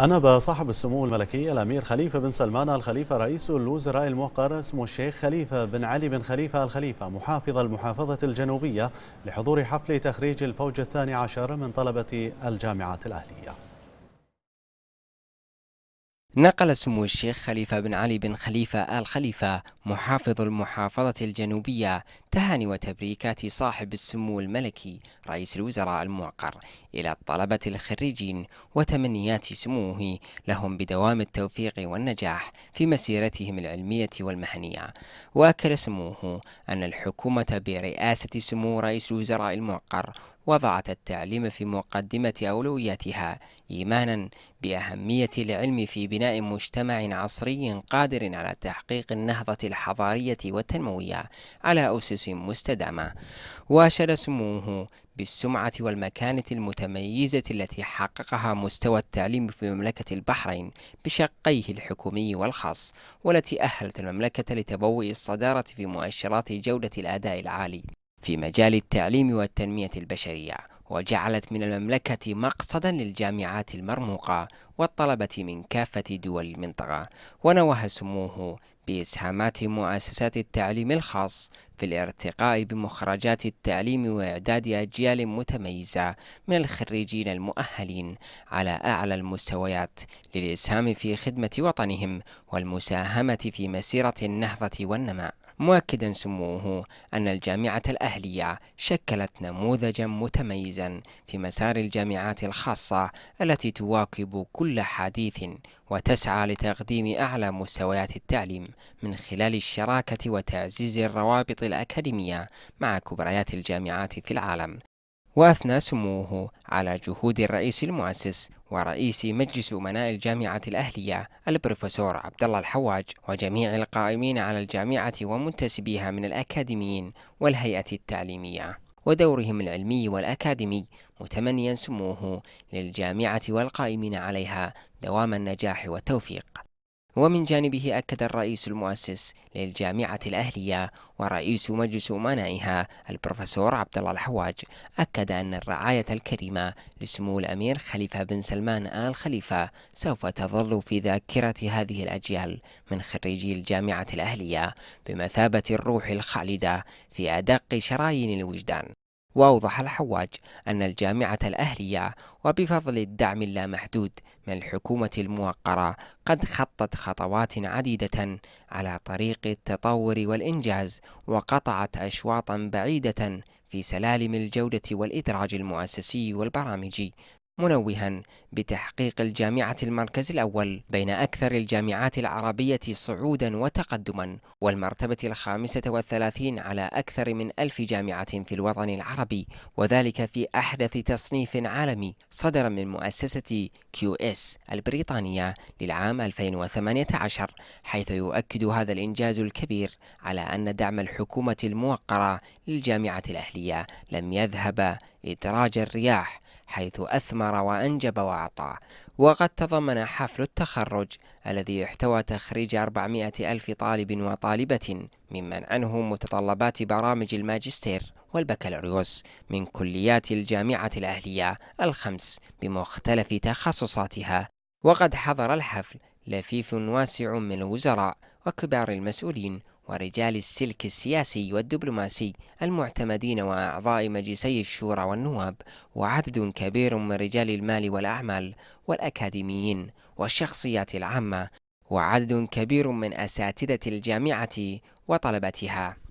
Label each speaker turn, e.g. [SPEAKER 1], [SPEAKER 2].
[SPEAKER 1] أنب صاحب السمو الملكي الأمير خليفة بن سلمان الخليفة رئيس الوزراء الموقر اسمه الشيخ خليفة بن علي بن خليفة الخليفة محافظ المحافظة الجنوبية لحضور حفل تخريج الفوج الثاني عشر من طلبة الجامعات الأهلية نقل سمو الشيخ خليفة بن علي بن خليفة آل خليفة محافظ المحافظة الجنوبية تهاني وتبريكات صاحب السمو الملكي رئيس الوزراء الموقر إلى الطلبة الخريجين وتمنيات سموه لهم بدوام التوفيق والنجاح في مسيرتهم العلمية والمهنية وأكد سموه أن الحكومة برئاسة سمو رئيس الوزراء الموقر وضعت التعليم في مقدمة أولوياتها إيمانا بأهمية العلم في بناء مجتمع عصري قادر على تحقيق النهضة الحضارية والتنموية على أسس مستدامة وأشاد سموه بالسمعة والمكانة المتميزة التي حققها مستوى التعليم في مملكة البحرين بشقيه الحكومي والخاص والتي أهلت المملكة لتبوء الصدارة في مؤشرات جودة الأداء العالي في مجال التعليم والتنمية البشرية وجعلت من المملكة مقصدا للجامعات المرموقة والطلبة من كافة دول المنطقة ونوه سموه بإسهامات مؤسسات التعليم الخاص في الارتقاء بمخرجات التعليم وإعداد أجيال متميزة من الخريجين المؤهلين على أعلى المستويات للإسهام في خدمة وطنهم والمساهمة في مسيرة النهضة والنماء مؤكدا سموه أن الجامعة الأهلية شكلت نموذجا متميزا في مسار الجامعات الخاصة التي تواكب كل حديث وتسعى لتقديم أعلى مستويات التعليم من خلال الشراكة وتعزيز الروابط الأكاديمية مع كبريات الجامعات في العالم وأثنى سموه على جهود الرئيس المؤسس ورئيس مجلس أمناء الجامعة الأهلية البروفيسور عبد الله الحواج وجميع القائمين على الجامعة ومنتسبيها من الأكاديميين والهيئة التعليمية ودورهم العلمي والأكاديمي متمنيا سموه للجامعة والقائمين عليها دوام النجاح والتوفيق ومن جانبه أكد الرئيس المؤسس للجامعة الأهلية ورئيس مجلس أمنائها البروفيسور عبد الله الحواج أكد أن الرعاية الكريمة لسمو الأمير خليفة بن سلمان آل خليفة سوف تظل في ذاكرة هذه الأجيال من خريجي الجامعة الأهلية بمثابة الروح الخالدة في أدق شرايين الوجدان وأوضح الحواج أن الجامعة الأهلية وبفضل الدعم اللامحدود من الحكومة الموقرة قد خطت خطوات عديدة على طريق التطور والإنجاز وقطعت أشواطا بعيدة في سلالم الجودة والإدراج المؤسسي والبرامجي منوها بتحقيق الجامعة المركز الأول بين أكثر الجامعات العربية صعودا وتقدما والمرتبة الخامسة والثلاثين على أكثر من ألف جامعة في الوطن العربي وذلك في أحدث تصنيف عالمي صدر من مؤسسة كيو اس البريطانية للعام 2018 حيث يؤكد هذا الإنجاز الكبير على أن دعم الحكومة الموقرة للجامعة الأهلية لم يذهب إدراج الرياح حيث أثمر وأنجب وأعطى وقد تضمن حفل التخرج الذي احتوى تخريج 400 ألف طالب وطالبة ممن أنهوا متطلبات برامج الماجستير والبكالوريوس من كليات الجامعة الأهلية الخمس بمختلف تخصصاتها وقد حضر الحفل لفيف واسع من الوزراء وكبار المسؤولين ورجال السلك السياسي والدبلوماسي المعتمدين وأعضاء مجلسي الشورى والنواب وعدد كبير من رجال المال والأعمال والأكاديميين والشخصيات العامة وعدد كبير من أساتذة الجامعة وطلبتها